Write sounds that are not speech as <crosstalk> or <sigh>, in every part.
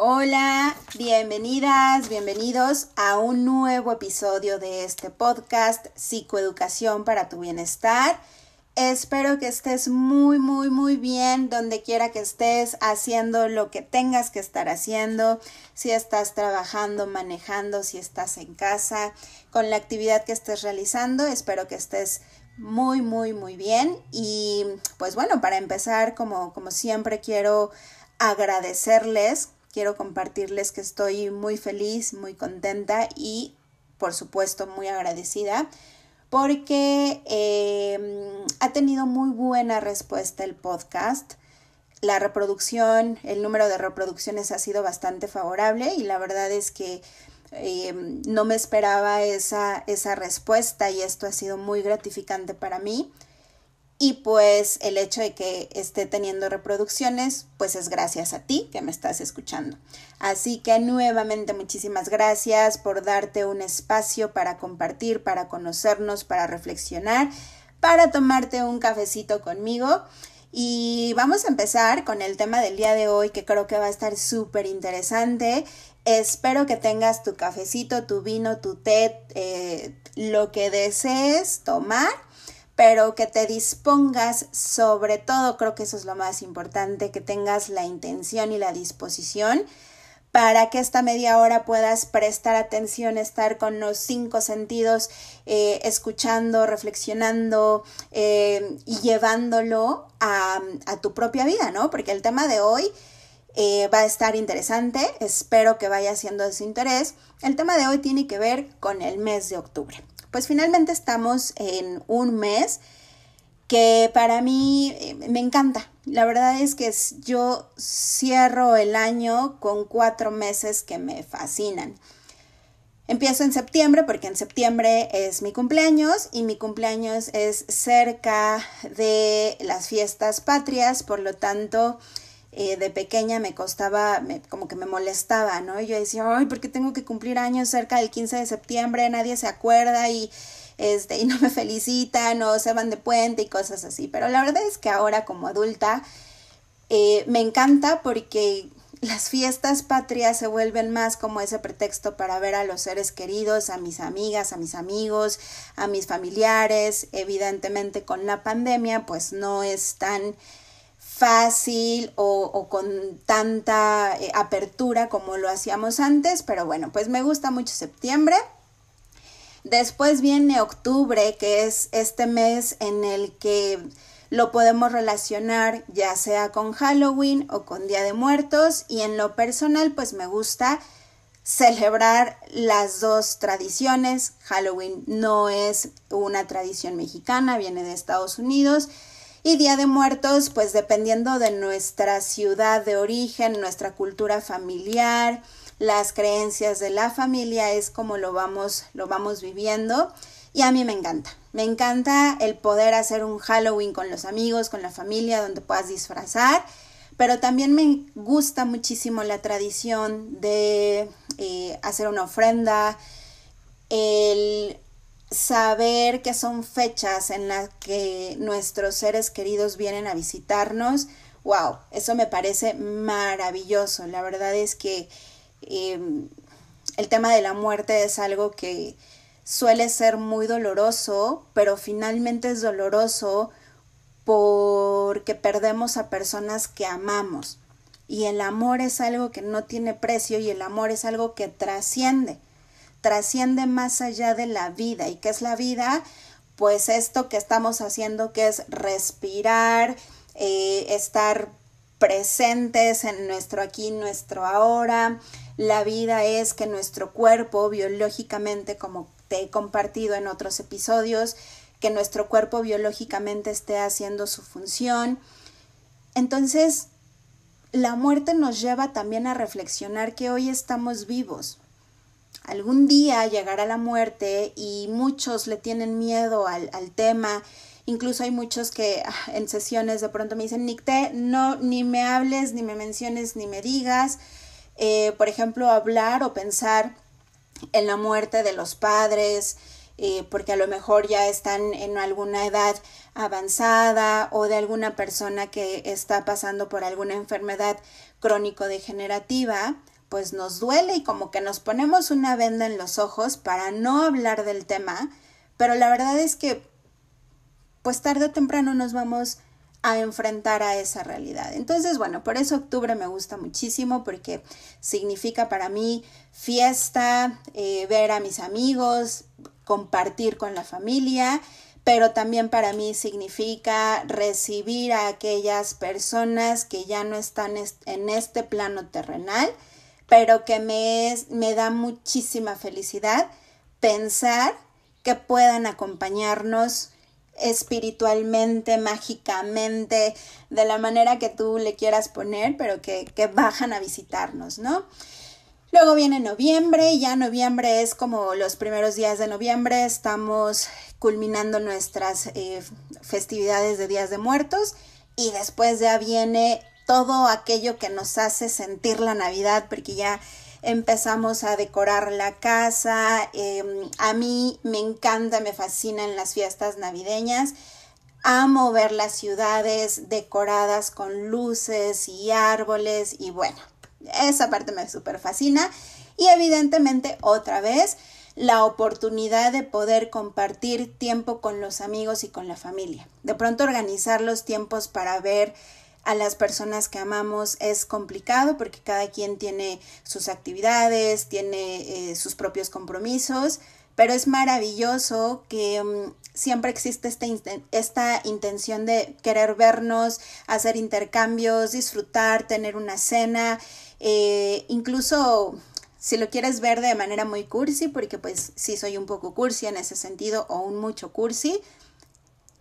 Hola, bienvenidas, bienvenidos a un nuevo episodio de este podcast Psicoeducación para tu Bienestar. Espero que estés muy, muy, muy bien donde quiera que estés haciendo lo que tengas que estar haciendo, si estás trabajando, manejando, si estás en casa, con la actividad que estés realizando. Espero que estés muy, muy, muy bien. Y pues bueno, para empezar, como, como siempre, quiero agradecerles quiero compartirles que estoy muy feliz, muy contenta y por supuesto muy agradecida porque em, ha tenido muy buena respuesta el podcast. La reproducción, el número de reproducciones ha sido bastante favorable y la verdad es que em, no me esperaba esa respuesta y esto ha sido muy gratificante para mí. Y pues el hecho de que esté teniendo reproducciones, pues es gracias a ti que me estás escuchando. Así que nuevamente muchísimas gracias por darte un espacio para compartir, para conocernos, para reflexionar, para tomarte un cafecito conmigo. Y vamos a empezar con el tema del día de hoy que creo que va a estar súper interesante. Espero que tengas tu cafecito, tu vino, tu té, eh, lo que desees tomar pero que te dispongas, sobre todo creo que eso es lo más importante, que tengas la intención y la disposición para que esta media hora puedas prestar atención, estar con los cinco sentidos, eh, escuchando, reflexionando eh, y llevándolo a, tu propia vida, ¿no? Porque el tema de hoy eh, va a estar interesante, espero que vaya siendo de su interés. El tema de hoy tiene que ver con el mes de octubre pues finalmente estamos en un mes que para mí eh, me encanta. La verdad es que yo cierro el año con cuatro meses que me fascinan. Empiezo en septiembre porque en septiembre es mi cumpleaños y mi cumpleaños es cerca de las fiestas patrias, por lo tanto eh, de pequeña me costaba, como que me molestaba, ¿no? yo decía, ay, ¿por qué tengo que cumplir años cerca del 15 de septiembre? Nadie se acuerda y, este, y no me felicitan o se van de puente y cosas así. Pero la verdad es que ahora como adulta eh, me encanta porque las fiestas patrias se vuelven más como ese pretexto para ver a los seres queridos, a mis amigas, a mis amigos, a mis familiares. Evidentemente con la pandemia pues no es tan fácil o, con tanta eh, apertura como lo hacíamos antes, pero bueno, pues me gusta mucho septiembre. Después viene octubre, que es este mes en el que lo podemos relacionar ya sea con Halloween o con Día de Muertos y en lo personal pues me gusta celebrar las dos tradiciones. Halloween no es una tradición mexicana, viene de Estados Unidos y Día de Muertos, pues dependiendo de nuestra ciudad de origen, nuestra cultura familiar, las creencias de la familia, es como lo vamos, lo vamos viviendo. Y a mí me encanta. Me encanta el poder hacer un Halloween con los amigos, con la familia, donde puedas disfrazar. Pero también me gusta muchísimo la tradición de eh, hacer una ofrenda, el saber que son fechas en las que nuestros seres queridos vienen a visitarnos, wow, eso me parece maravilloso. La verdad es que em, el tema de la muerte es algo que suele ser muy doloroso, pero finalmente es doloroso porque perdemos a personas que amamos. Y el amor es algo que no tiene precio y el amor es algo que trasciende trasciende más allá de la vida. ¿Y qué es la vida? Pues esto que estamos haciendo que es respirar, eh, estar presentes en nuestro aquí, nuestro ahora. La vida es que nuestro cuerpo biológicamente, como te he compartido en otros episodios, que nuestro cuerpo biológicamente esté haciendo su función. Entonces, la muerte nos lleva también a reflexionar que hoy estamos vivos, algún día llegará la muerte y muchos le tienen miedo al, tema. Incluso hay muchos que ah, en sesiones de pronto me dicen, Nicté, no, ni me hables, ni me menciones, ni me digas. Eh, por ejemplo, hablar o pensar en la muerte de los padres, eh, porque a lo mejor ya están en alguna edad avanzada o de alguna persona que está pasando por alguna enfermedad crónico-degenerativa pues nos duele y como que nos ponemos una venda en los ojos para no hablar del tema, pero la verdad es que pues tarde o temprano nos vamos a enfrentar a esa realidad. Entonces, bueno, por eso octubre me gusta muchísimo porque significa para mí fiesta, eh, ver a mis amigos, compartir con la familia, pero también para mí significa recibir a aquellas personas que ya no están en este plano terrenal pero que me, me da muchísima felicidad pensar que puedan acompañarnos espiritualmente, mágicamente, de la manera que tú le quieras poner, pero que, bajan a visitarnos, ¿no? Luego viene noviembre, y ya noviembre es como los primeros días de noviembre, estamos culminando nuestras eh, festividades de Días de Muertos y después ya viene todo aquello que nos hace sentir la Navidad, porque ya empezamos a decorar la casa. Em, a mí me encanta, me fascinan las fiestas navideñas. Amo ver las ciudades decoradas con luces y árboles y bueno, esa parte me súper fascina. Y evidentemente otra vez la oportunidad de poder compartir tiempo con los amigos y con la familia. De pronto organizar los tiempos para ver a las personas que amamos es complicado porque cada quien tiene sus actividades, tiene eh, sus propios compromisos, pero es maravilloso que mm, siempre existe esta, esta intención de querer vernos, hacer intercambios, disfrutar, tener una cena, eh, incluso si lo quieres ver de manera muy cursi, porque pues sí soy un poco cursi en ese sentido o un mucho cursi,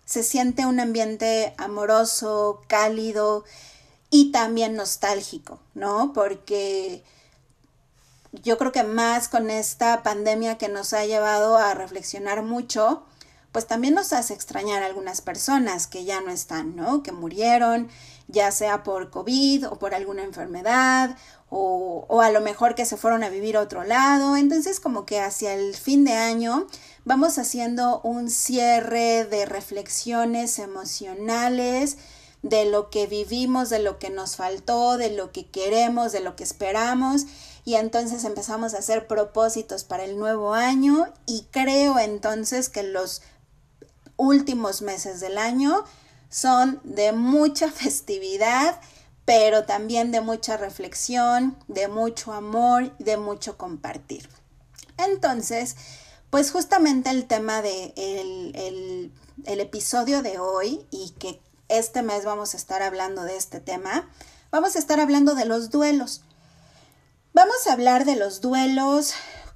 se siente un ambiente amoroso, cálido y también nostálgico, ¿no? Porque yo creo que más con esta pandemia que nos ha llevado a reflexionar mucho, pues también nos hace extrañar a algunas personas que ya no están, ¿no? Que murieron, ya sea por COVID o por alguna enfermedad, o, a lo mejor que se fueron a vivir a otro lado. Entonces, como que hacia el fin de año, Vamos haciendo un cierre de reflexiones emocionales, de lo que vivimos, de lo que nos faltó, de lo que queremos, de lo que esperamos. Y entonces empezamos a hacer propósitos para el nuevo año y creo entonces que los últimos meses del año son de mucha <laughs> festividad, pero también de mucha reflexión, de mucho amor, de mucho compartir. Entonces, pues justamente el tema de el, episodio de hoy y que este mes vamos a estar hablando de este tema, vamos a estar hablando de los duelos. Vamos a hablar de los duelos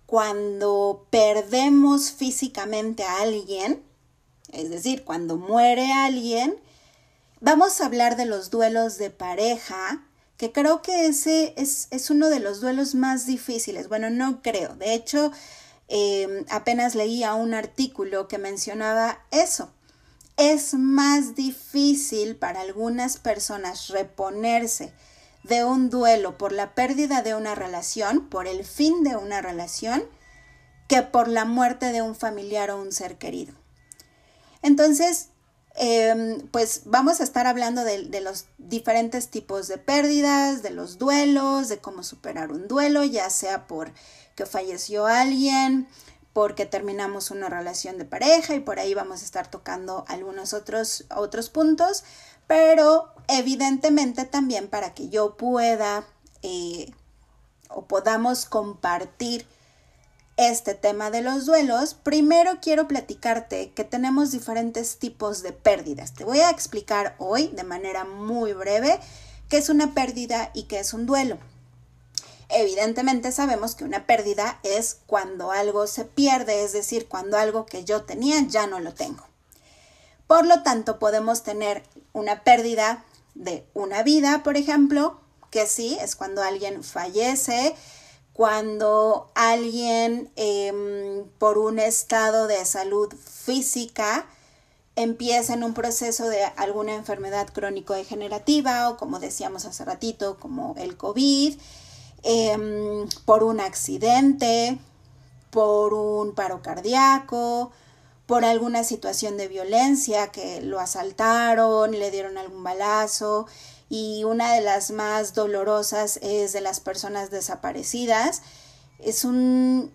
cuando perdemos físicamente a alguien, es decir, cuando muere alguien. Vamos a hablar de los duelos de pareja, que creo que ese es, es uno de los duelos más difíciles. Bueno, no creo. De hecho, Em, apenas leía un artículo que mencionaba eso. Es más difícil para algunas personas reponerse de un duelo por la pérdida de una relación, por el fin de una relación, que por la muerte de un familiar o un ser querido. Entonces, em, pues vamos a estar hablando de, los diferentes tipos de pérdidas, de los duelos, de cómo superar un duelo, ya sea por que falleció alguien, porque terminamos una relación de pareja y por ahí vamos a estar tocando algunos otros, otros puntos, pero evidentemente también para que yo pueda eh, o podamos compartir este tema de los duelos, primero quiero platicarte que tenemos diferentes tipos de pérdidas. Te voy a explicar hoy de manera muy breve qué es una pérdida y qué es un duelo. Evidentemente sabemos que una pérdida es cuando algo se pierde, es decir, cuando algo que yo tenía ya no lo tengo. Por lo tanto, podemos tener una pérdida de una vida, por ejemplo, que sí, es cuando alguien fallece, cuando alguien em, por un estado de salud física empieza en un proceso de alguna enfermedad crónico-degenerativa o como decíamos hace ratito, como el COVID, Em, por un accidente, por un paro cardíaco, por alguna situación de violencia que lo asaltaron, le dieron algún balazo y una de las más dolorosas es de las personas desaparecidas. Es un,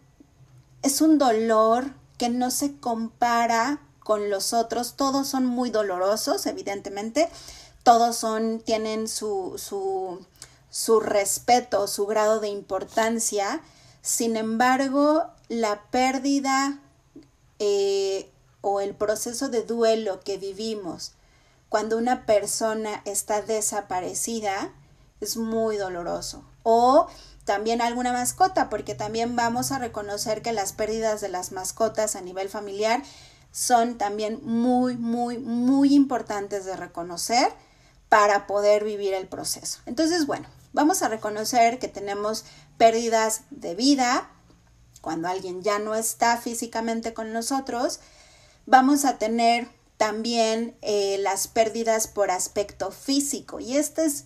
es un dolor que no se compara con los otros, todos son muy dolorosos, evidentemente, todos son, tienen su, su, su respeto, su grado de importancia. Sin embargo, la pérdida eh, o el proceso de duelo que vivimos cuando una persona está desaparecida es muy doloroso. O también alguna mascota, porque también vamos a reconocer que las pérdidas de las mascotas a nivel familiar son también muy, muy, muy importantes de reconocer para poder vivir el proceso. Entonces, bueno, Vamos a reconocer que tenemos pérdidas de vida cuando alguien ya no está físicamente con nosotros. Vamos a tener también eh, las pérdidas por aspecto físico. Y este es,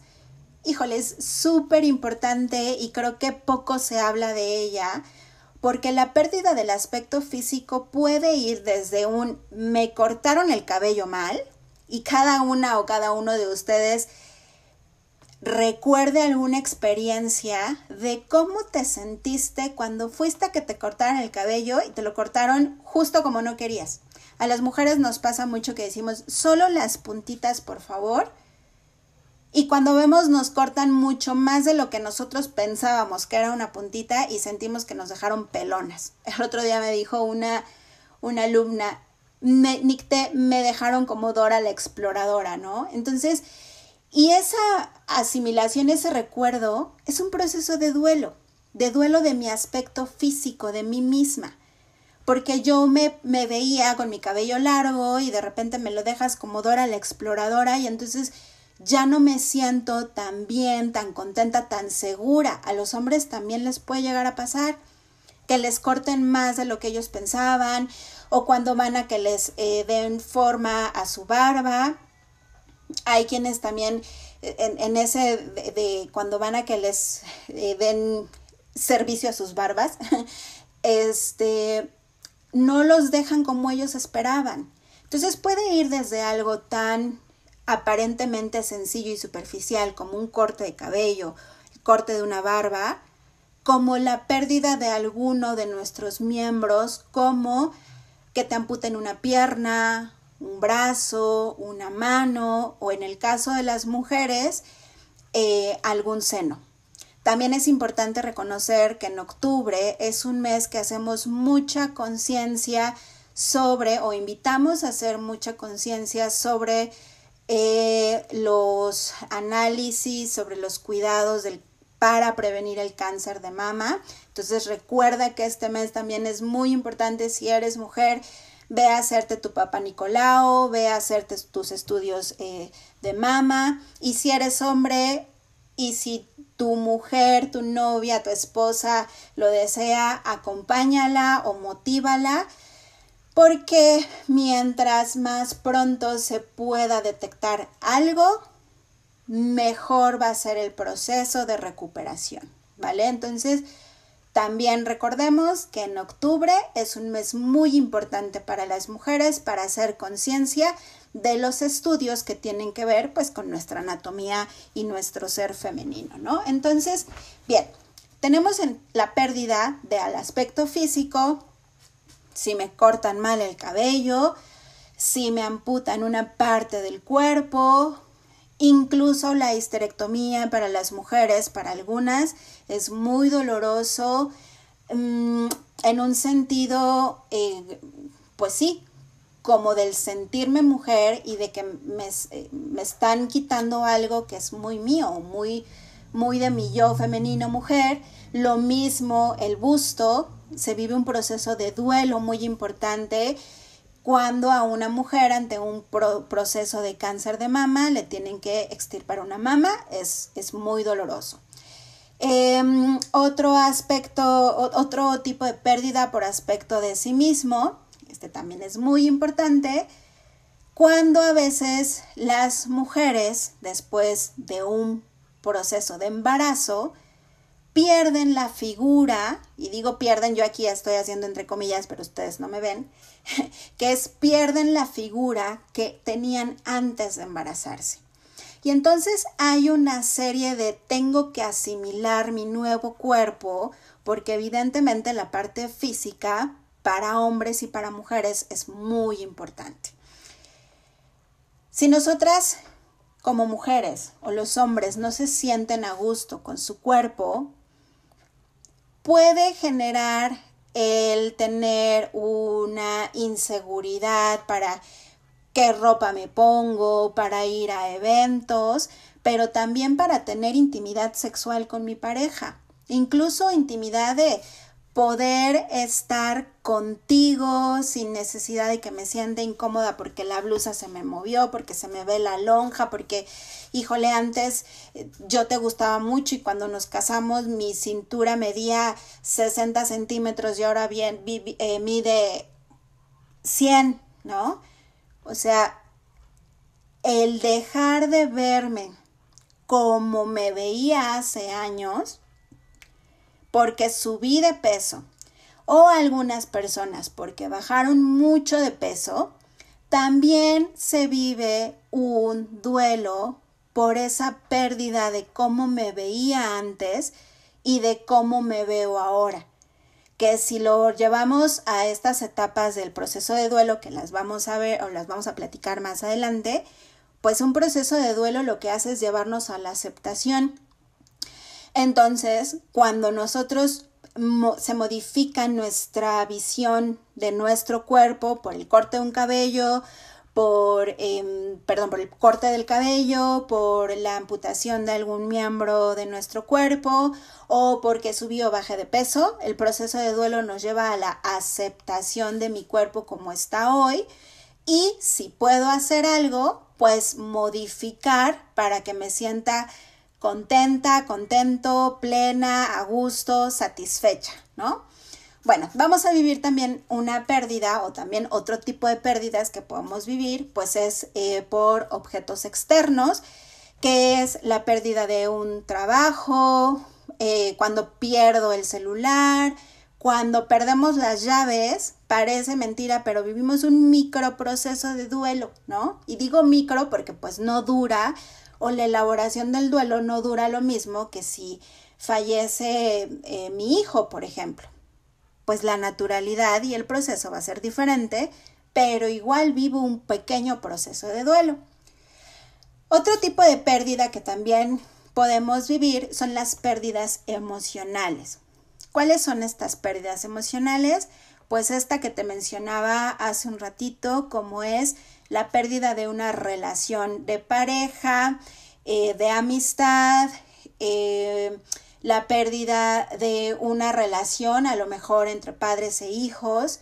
híjoles, súper importante y creo que poco se habla de ella porque la pérdida del aspecto físico puede ir desde un me cortaron el cabello mal y cada una o cada uno de ustedes recuerde alguna experiencia de cómo te sentiste cuando fuiste a que te cortaran el cabello y te lo cortaron justo como no querías. A las mujeres nos pasa mucho que decimos, solo las puntitas, por favor. Y cuando vemos nos cortan mucho más de lo que nosotros pensábamos que era una puntita y sentimos que nos dejaron pelonas. El otro día me dijo una, una alumna, me, me dejaron como Dora la exploradora, ¿no? Entonces, y esa asimilación, ese recuerdo, es un proceso de duelo, de duelo de mi aspecto físico, de mí misma. Porque yo me, veía con mi cabello largo y de repente me lo dejas como Dora la exploradora y entonces ya no me siento tan bien, tan contenta, tan segura. A los hombres también les puede llegar a pasar que les corten más de lo que ellos pensaban o cuando van a que les eh, den forma a su barba hay quienes también en, ese de, cuando van a que les eh, den servicio a sus barbas, <laughs> este, no los dejan como ellos esperaban. Entonces puede ir desde algo tan aparentemente sencillo y superficial como un corte de cabello, el corte de una barba, como la pérdida de alguno de nuestros miembros, como que te amputen una pierna un brazo, una mano o en el caso de las mujeres, eh, algún seno. También es importante reconocer que en octubre es un mes que hacemos mucha conciencia sobre o invitamos a hacer mucha conciencia sobre eh, los análisis, sobre los cuidados para prevenir el cáncer de mama. Entonces recuerda que este mes también es muy importante si eres mujer ve a hacerte tu papá Nicolau, ve a hacerte tus estudios eh, de mama, y si eres hombre, y si tu mujer, tu novia, tu esposa lo desea, acompáñala o motívala, porque mientras más pronto se pueda detectar algo, mejor va a ser el proceso de recuperación, ¿vale? Entonces, también recordemos que en octubre es un mes muy importante para las mujeres para hacer conciencia de los estudios que tienen que ver pues con nuestra anatomía y nuestro ser femenino, ¿no? Entonces, bien, tenemos en la pérdida del aspecto físico, si me cortan mal el cabello, si me amputan una parte del cuerpo, Incluso la histerectomía para las mujeres, para algunas, es muy doloroso mm, en un sentido, eh, pues sí, como del sentirme mujer y de que me, eh, me, están quitando algo que es muy mío, muy, muy de mi yo femenino mujer. Lo mismo el busto, se vive un proceso de duelo muy importante cuando a una mujer ante un proceso de cáncer de mama le tienen que extirpar una mama, es, muy doloroso. Em, otro aspecto, otro tipo de pérdida por aspecto de sí mismo, este también es muy importante, cuando a veces las mujeres, después de un proceso de embarazo, pierden la figura, y digo pierden, yo aquí estoy haciendo entre comillas, pero ustedes no me ven, <laughs> que es pierden la figura que tenían antes de embarazarse. Y entonces hay una serie de tengo que asimilar mi nuevo cuerpo, porque evidentemente la parte física para hombres y para mujeres es muy importante. Si nosotras como mujeres o los hombres no se sienten a gusto con su cuerpo, puede generar el tener una inseguridad para qué ropa me pongo, para ir a eventos, pero también para tener intimidad sexual con mi pareja, incluso intimidad de poder estar contigo sin necesidad de que me siente incómoda porque la blusa se me movió, porque se me ve la lonja, porque, híjole, antes eh, yo te gustaba mucho y cuando nos casamos mi cintura medía 60 centímetros y ahora bien, eh, mide 100, ¿no? O sea, el dejar de verme como me veía hace años, porque subí de peso o algunas personas porque bajaron mucho de peso, también se vive un duelo por esa pérdida de cómo me veía antes y de cómo me veo ahora. Que si lo llevamos a estas etapas del proceso de duelo, que las vamos a ver o las vamos a platicar más adelante, pues un proceso de duelo lo que hace es llevarnos a la aceptación entonces, cuando nosotros se modifica nuestra visión de nuestro cuerpo por el corte de un cabello, por, em, perdón, por el corte del cabello, por la amputación de algún miembro de nuestro cuerpo o porque subió o bajé de peso. El proceso de duelo nos lleva a la aceptación de mi cuerpo como está hoy y si puedo hacer algo, pues modificar para que me sienta contenta, contento, plena, a gusto, satisfecha, ¿no? Bueno, vamos a vivir también una pérdida o también otro tipo de pérdidas que podemos vivir, pues es eh, por objetos externos, que es la pérdida de un trabajo, eh, cuando pierdo el celular, cuando perdemos las llaves, parece mentira, pero vivimos un micro proceso de duelo, ¿no? Y digo micro porque pues no dura o la elaboración del duelo no dura lo mismo que si fallece eh, mi hijo, por ejemplo. Pues la naturalidad y el proceso va a ser diferente, pero igual vivo un pequeño proceso de duelo. Otro tipo de pérdida que también podemos vivir son las pérdidas emocionales. ¿Cuáles son estas pérdidas emocionales? pues esta que te mencionaba hace un ratito, como es la pérdida de una relación de pareja, eh, de amistad, eh, la pérdida de una relación, a lo mejor entre padres e hijos.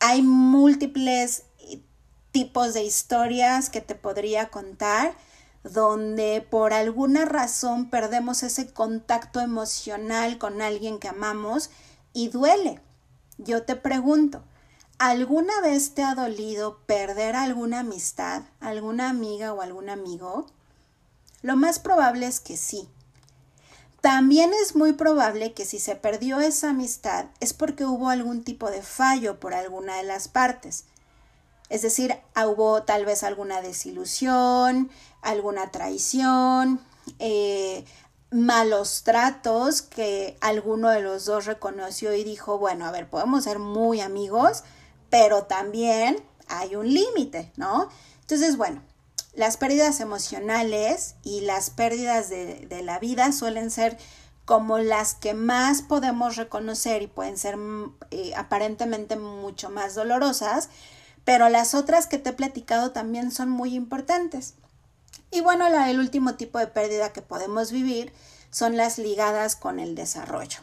Hay múltiples tipos de historias que te podría contar donde por alguna razón perdemos ese contacto emocional con alguien que amamos y duele. Yo te pregunto, ¿alguna vez te ha dolido perder alguna amistad, alguna amiga o algún amigo? Lo más probable es que sí. También es muy probable que si se perdió esa amistad es porque hubo algún tipo de fallo por alguna de las partes. Es decir, ah, hubo tal vez alguna desilusión, alguna traición, eh, malos tratos que alguno de los dos reconoció y dijo, bueno, a ver, podemos ser muy amigos, pero también hay un límite, ¿no? Entonces, bueno, las pérdidas emocionales y las pérdidas de, la vida suelen ser como las que más podemos reconocer y pueden ser mm, eh, aparentemente mucho más dolorosas, pero las otras que te he platicado también son muy importantes. Y bueno, el último tipo de pérdida que podemos vivir son las ligadas con el desarrollo.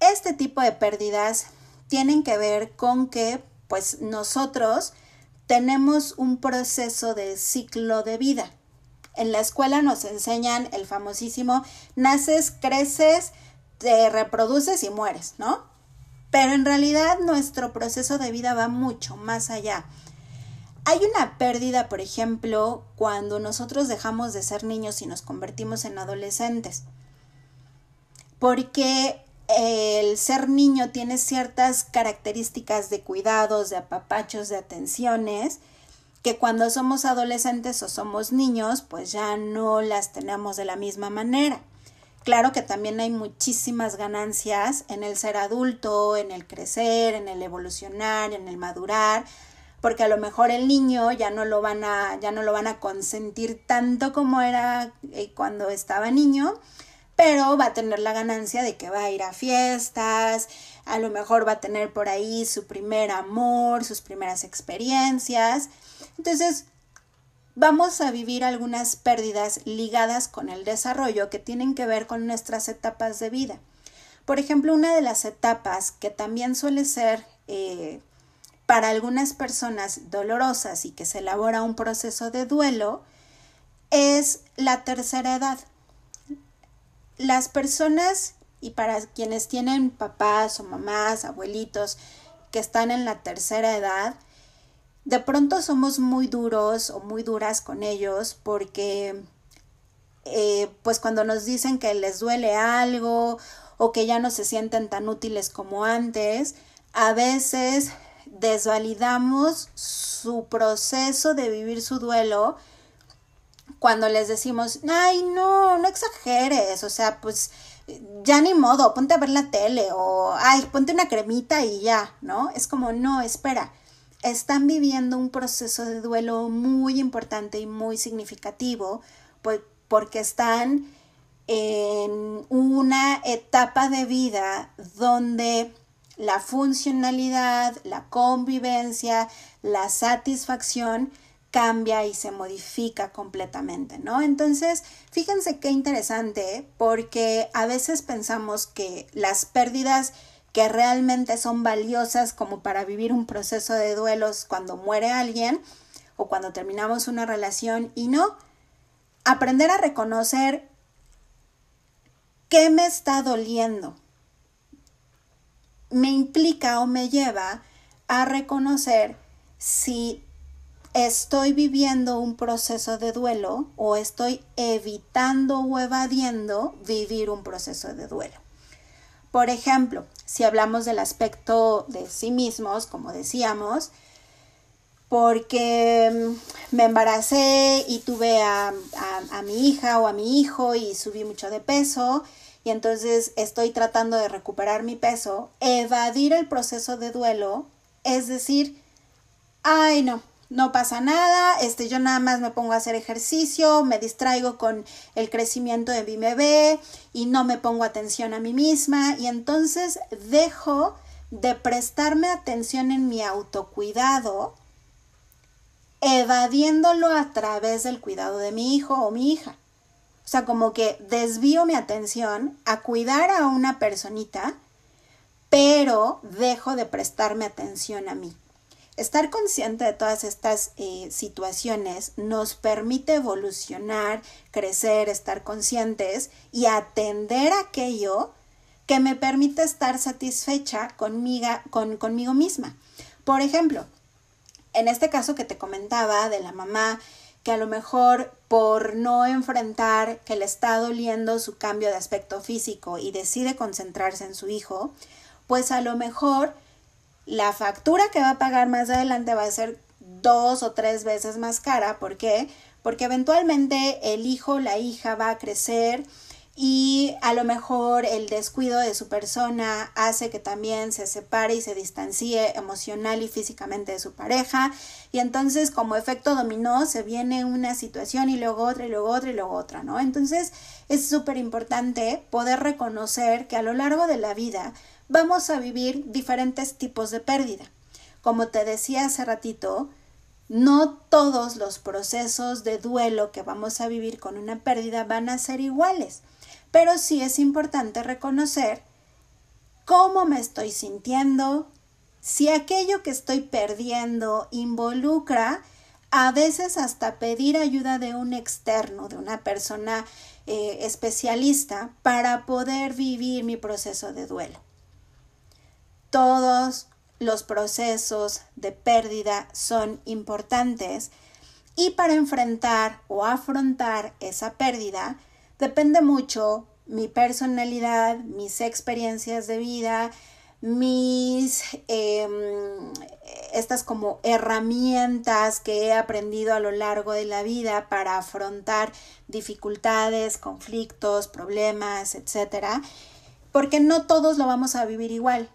Este tipo de pérdidas tienen que ver con que pues nosotros tenemos un proceso de ciclo de vida. En la escuela nos enseñan el famosísimo naces, creces, te reproduces y mueres, ¿no? Pero en realidad nuestro proceso de vida va mucho más allá hay una pérdida, por ejemplo, cuando nosotros dejamos de ser niños y nos convertimos en adolescentes. Porque el ser niño tiene ciertas características de cuidados, de apapachos, de atenciones, que cuando somos adolescentes o somos niños, pues ya no las tenemos de la misma manera. Claro que también hay muchísimas ganancias en el ser adulto, en el crecer, en el evolucionar, en el madurar, porque a lo mejor el niño ya no lo van a, ya no lo van a consentir tanto como era eh, cuando estaba niño, pero va a tener la ganancia de que va a ir a fiestas, a lo mejor va a tener por ahí su primer amor, sus primeras experiencias. Entonces, vamos a vivir algunas pérdidas ligadas con el desarrollo que tienen que ver con nuestras etapas de vida. Por ejemplo, una de las etapas que también suele ser eh, para algunas personas dolorosas y que se elabora un proceso de duelo es la tercera edad. Las personas y para quienes tienen papás o mamás, abuelitos que están en la tercera edad, de pronto somos muy duros o muy duras con ellos porque eh, pues cuando nos dicen que les duele algo o que ya no se sienten tan útiles como antes, a veces desvalidamos su proceso de vivir su duelo cuando les decimos, ay, no, no exageres, o sea, pues ya ni modo, ponte a ver la tele o, ay, ponte una cremita y ya, ¿no? Es como, no, espera, están viviendo un proceso de duelo muy importante y muy significativo porque están en una etapa de vida donde la funcionalidad, la convivencia, la satisfacción cambia y se modifica completamente, ¿no? Entonces, fíjense qué interesante, porque a veces pensamos que las pérdidas que realmente son valiosas como para vivir un proceso de duelos cuando muere alguien o cuando terminamos una relación y no, aprender a reconocer qué me está doliendo, me implica o me lleva a reconocer si estoy viviendo un proceso de duelo o estoy evitando o evadiendo vivir un proceso de duelo. Por ejemplo, si hablamos del aspecto de sí mismos, como decíamos, porque mm, me embaracé y tuve a, mi hija o a mi hijo y subí mucho de peso, y entonces estoy tratando de recuperar mi peso, evadir el proceso de duelo, es decir, ay no, no pasa nada, este, yo nada más me pongo a hacer ejercicio, me distraigo con el crecimiento de mi bebé y no me pongo atención a mí misma y entonces dejo de prestarme atención en mi autocuidado, evadiéndolo a través del cuidado de mi hijo o mi hija. O sea, como que desvío mi atención a cuidar a una personita, pero dejo de prestarme atención a mí. Estar consciente de todas estas eh, situaciones nos permite evolucionar, crecer, estar conscientes y atender aquello que me permite estar satisfecha conmigo misma. Por ejemplo, en este caso que te comentaba de la mamá que a lo mejor por no enfrentar que le está doliendo su cambio de aspecto físico y decide concentrarse en su hijo, pues a lo mejor la factura que va a pagar más adelante va a ser dos o tres veces más cara. ¿Por qué? Porque eventualmente el hijo, la hija va a crecer, y a lo mejor el descuido de su persona hace que también se separe y se distancie emocional y físicamente de su pareja y entonces como efecto dominó se viene una situación y luego otra y luego otra y luego otra, ¿no? Entonces es súper importante poder reconocer que a lo largo de la vida vamos a vivir diferentes tipos de pérdida. Como te decía hace ratito, no todos los procesos de duelo que vamos a vivir con una pérdida van a ser iguales pero sí es importante reconocer cómo me estoy sintiendo, si aquello que estoy perdiendo involucra a veces hasta pedir ayuda de un externo, de una persona eh, especialista, para poder vivir mi proceso de duelo. Todos los procesos de pérdida son importantes y para enfrentar o afrontar esa pérdida, depende mucho mi personalidad, mis experiencias de vida, mis em, estas como herramientas que he aprendido a lo largo de la vida para afrontar dificultades, conflictos, problemas, etcétera, porque no todos lo vamos a vivir igual.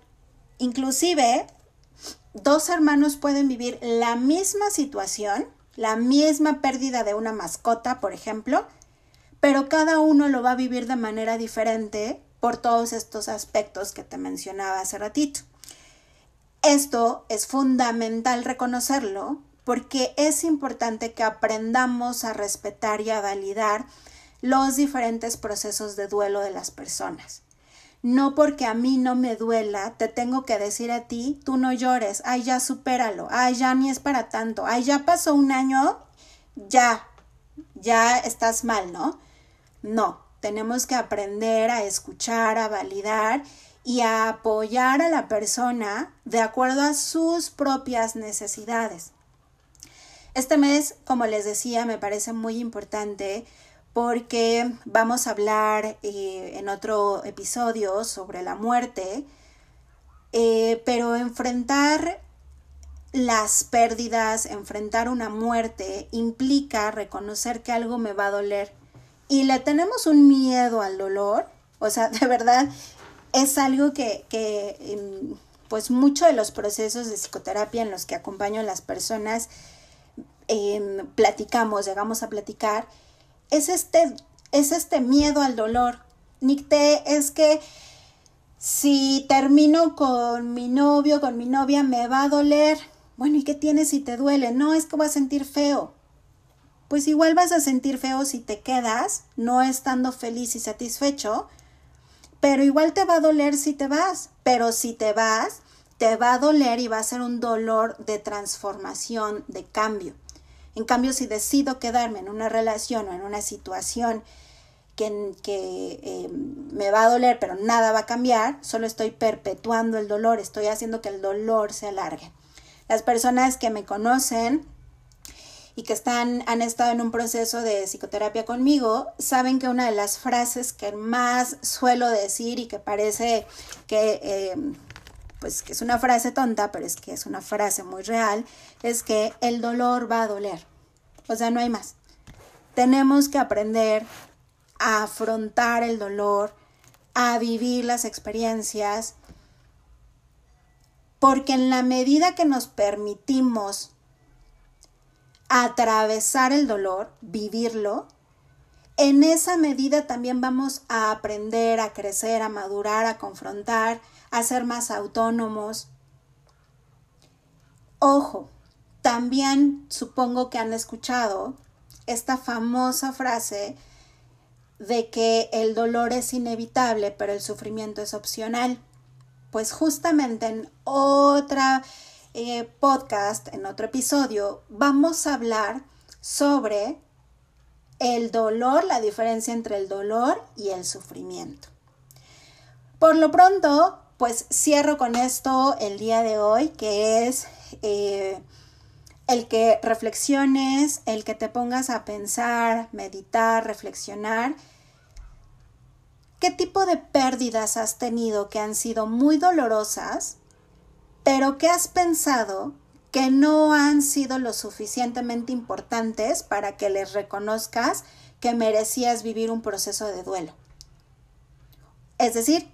Inclusive dos hermanos pueden vivir la misma situación, la misma pérdida de una mascota, por ejemplo, pero cada uno lo va a vivir de manera diferente por todos estos aspectos que te mencionaba hace ratito. Esto es fundamental reconocerlo porque es importante que aprendamos a respetar y a validar los diferentes procesos de duelo de las personas. No porque a mí no me duela, te tengo que decir a ti, tú no llores, ay ya supéralo, ay ya ni es para tanto, ay ya pasó un año, ya, ya estás mal, ¿no? No, tenemos que aprender a escuchar, a validar y a apoyar a la persona de acuerdo a sus propias necesidades. Este mes, como les decía, me parece muy importante porque vamos a hablar eh, en otro episodio sobre la muerte, eh, pero enfrentar las pérdidas, enfrentar una muerte, implica reconocer que algo me va a doler, y le tenemos un miedo al dolor, o sea, <laughs> de verdad es algo que, que em, pues muchos de los procesos de psicoterapia en los que acompaño a las personas em, platicamos, llegamos a platicar, es este, es este miedo al dolor. Nicté, es que si termino con mi novio, con mi novia, me va a doler. Bueno, ¿y qué tienes si te duele? No, es que voy a sentir feo pues igual vas a sentir feo si te quedas, no estando feliz y satisfecho, pero igual te va a doler si te vas, pero si te vas, te va a doler y va a ser un dolor de transformación, de cambio. En cambio, si decido quedarme en una relación o en una situación que, que em, me va a doler, pero nada va a cambiar, solo estoy perpetuando el dolor, estoy haciendo que el dolor se alargue. Las personas que me conocen y que están, han estado en un proceso de psicoterapia conmigo, saben que una de las frases que más suelo decir y que parece que, em, pues que es una frase tonta, pero es que es una frase muy real, es que el dolor va a doler. O sea, no hay más. Tenemos que aprender a afrontar el dolor, a vivir las experiencias, porque en la medida que nos permitimos atravesar el dolor, vivirlo, en esa medida también vamos a aprender, a crecer, a madurar, a confrontar, a ser más autónomos. Ojo, también supongo que han escuchado esta famosa frase de que el dolor es inevitable, pero el sufrimiento es opcional. Pues justamente en otra eh, podcast, en otro episodio, vamos a hablar sobre el dolor, la diferencia entre el dolor y el sufrimiento. Por lo pronto, pues cierro con esto el día de hoy, que es eh, el que reflexiones, el que te pongas a pensar, meditar, reflexionar. ¿Qué tipo de pérdidas has tenido que han sido muy dolorosas pero que has pensado que no han sido lo suficientemente importantes para que les reconozcas que merecías vivir un proceso de duelo. Es decir,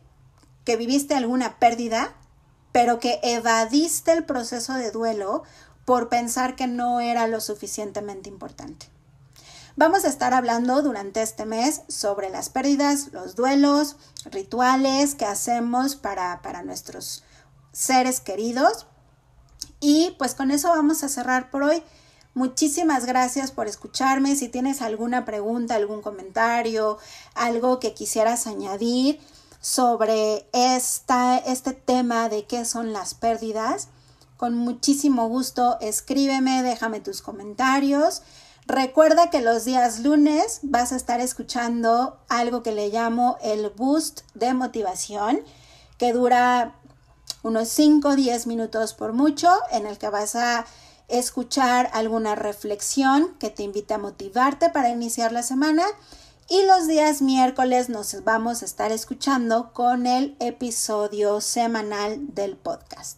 que viviste alguna pérdida, pero que evadiste el proceso de duelo por pensar que no era lo suficientemente importante. Vamos a estar hablando durante este mes sobre las pérdidas, los duelos, rituales que hacemos para, para nuestros seres queridos. Y pues con eso vamos a cerrar por hoy. Muchísimas gracias por escucharme. Si tienes alguna pregunta, algún comentario, algo que quisieras añadir sobre esta, este tema de qué son las pérdidas, con muchísimo gusto escríbeme, déjame tus comentarios. Recuerda que los días lunes vas a estar escuchando algo que le llamo el boost de motivación, que dura unos 5 o 10 minutos por mucho, en el que vas a escuchar alguna reflexión que te invita a motivarte para iniciar la semana. Y los días miércoles nos vamos a estar escuchando con el episodio semanal del podcast.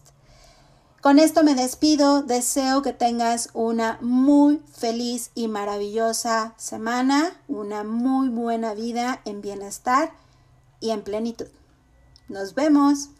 Con esto me despido, deseo que tengas una muy feliz y maravillosa semana, una muy buena vida en bienestar y en plenitud. Nos vemos.